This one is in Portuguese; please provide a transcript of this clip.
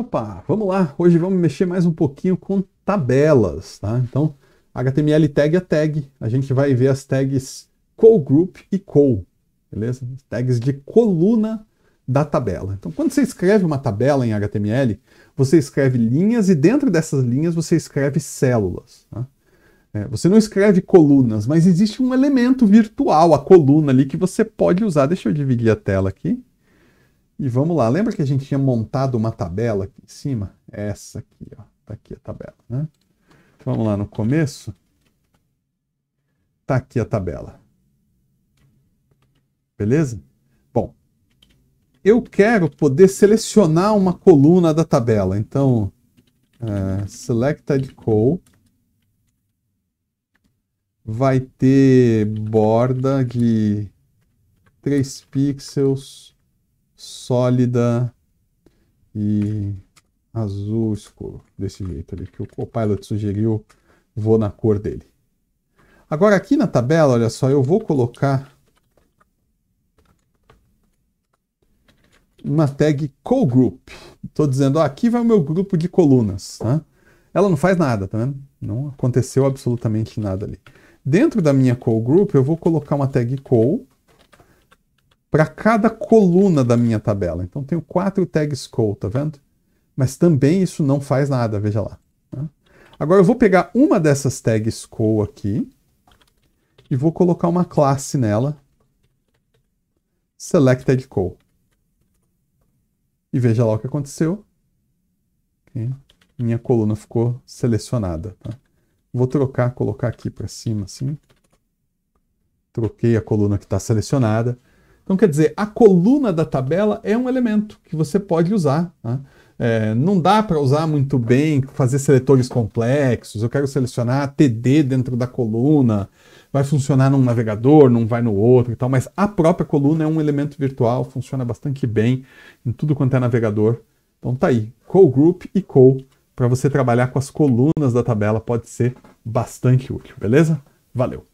Opa, vamos lá. Hoje vamos mexer mais um pouquinho com tabelas, tá? Então, HTML tag a é tag. A gente vai ver as tags co-group e col, beleza? Tags de coluna da tabela. Então, quando você escreve uma tabela em HTML, você escreve linhas e dentro dessas linhas você escreve células, tá? É, você não escreve colunas, mas existe um elemento virtual, a coluna ali, que você pode usar. Deixa eu dividir a tela aqui. E vamos lá. Lembra que a gente tinha montado uma tabela aqui em cima? Essa aqui, ó. Tá aqui a tabela, né? Então, vamos lá no começo. Tá aqui a tabela. Beleza? Bom, eu quero poder selecionar uma coluna da tabela. Então, uh, eh, selected call vai ter borda de 3 pixels sólida e azul escuro, desse jeito ali, que o Copilot sugeriu, vou na cor dele. Agora aqui na tabela, olha só, eu vou colocar uma tag col group Estou dizendo, ó, aqui vai o meu grupo de colunas. Tá? Ela não faz nada, tá vendo? Não aconteceu absolutamente nada ali. Dentro da minha col group eu vou colocar uma tag col para cada coluna da minha tabela. Então, tenho quatro tags call, tá vendo? Mas também isso não faz nada, veja lá. Né? Agora, eu vou pegar uma dessas tags call aqui e vou colocar uma classe nela, selected call. E veja lá o que aconteceu. Okay. Minha coluna ficou selecionada. Tá? Vou trocar, colocar aqui para cima, assim. Troquei a coluna que está selecionada. Então, quer dizer, a coluna da tabela é um elemento que você pode usar. Né? É, não dá para usar muito bem, fazer seletores complexos. Eu quero selecionar TD dentro da coluna. Vai funcionar num navegador, não vai no outro e tal. Mas a própria coluna é um elemento virtual, funciona bastante bem em tudo quanto é navegador. Então tá aí, Call group e Call. para você trabalhar com as colunas da tabela pode ser bastante útil, beleza? Valeu!